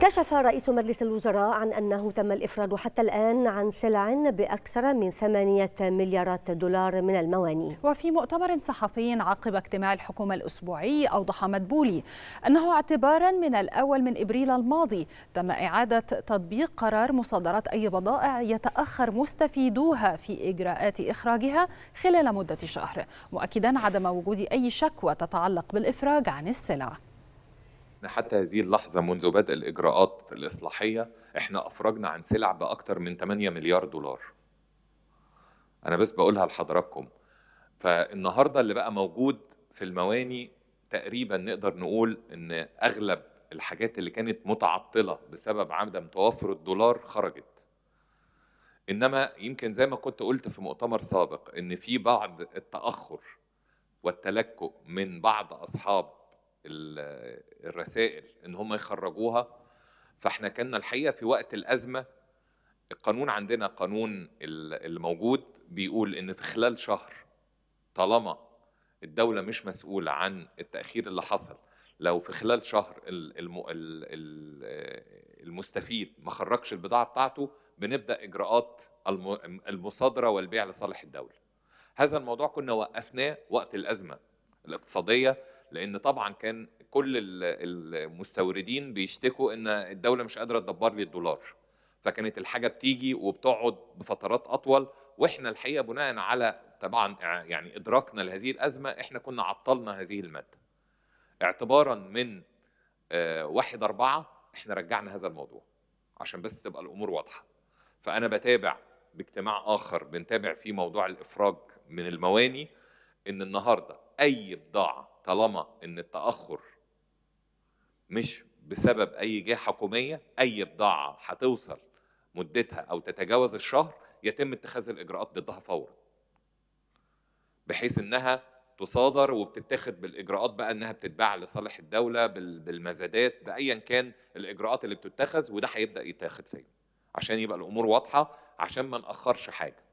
كشف رئيس مجلس الوزراء عن أنه تم الإفراد حتى الآن عن سلع بأكثر من ثمانية مليارات دولار من المواني وفي مؤتمر صحفي عقب اجتماع الحكومة الأسبوعي أوضح مدبولي أنه اعتبارا من الأول من إبريل الماضي تم إعادة تطبيق قرار مصادرة أي بضائع يتأخر مستفيدوها في إجراءات إخراجها خلال مدة شهر مؤكدا عدم وجود أي شكوى تتعلق بالإفراج عن السلع احنا حتى هذه اللحظة منذ بدء الإجراءات الإصلاحية احنا أفرجنا عن سلع بأكثر من 8 مليار دولار أنا بس بقولها لحضراتكم فالنهاردة اللي بقى موجود في المواني تقريبا نقدر نقول ان اغلب الحاجات اللي كانت متعطله بسبب عدم توافر الدولار خرجت انما يمكن زي ما كنت قلت في مؤتمر سابق ان في بعض التاخر والتلكؤ من بعض اصحاب الرسائل ان هم يخرجوها فاحنا كنا الحقيقه في وقت الازمه القانون عندنا قانون الموجود بيقول ان في خلال شهر طالما الدوله مش مسؤوله عن التاخير اللي حصل لو في خلال شهر المستفيد ما خرجش البضاعه بتاعته بنبدا اجراءات المصادره والبيع لصالح الدوله هذا الموضوع كنا وقفناه وقت الازمه الاقتصاديه لان طبعا كان كل المستوردين بيشتكوا ان الدوله مش قادره تدبر لي الدولار فكانت الحاجه بتيجي وبتقعد بفترات اطول واحنا الحقيقه بناء على طبعا يعني ادراكنا لهذه الازمه احنا كنا عطلنا هذه الماده اعتبارا من آه، واحد أربعة احنا رجعنا هذا الموضوع عشان بس تبقى الامور واضحه فانا بتابع باجتماع اخر بنتابع فيه موضوع الافراج من المواني ان النهارده اي بضاعه طالما ان التاخر مش بسبب اي جهه حكوميه اي بضاعه هتوصل مدتها او تتجاوز الشهر يتم اتخاذ الاجراءات ضدها فورا بحيث انها تصادر وبتتاخد بالاجراءات بقى انها بتتباع لصالح الدوله بالمزادات بايا كان الاجراءات اللي بتتخذ وده هيبدا يتاخد سيء عشان يبقى الامور واضحه عشان ما ناخرش حاجه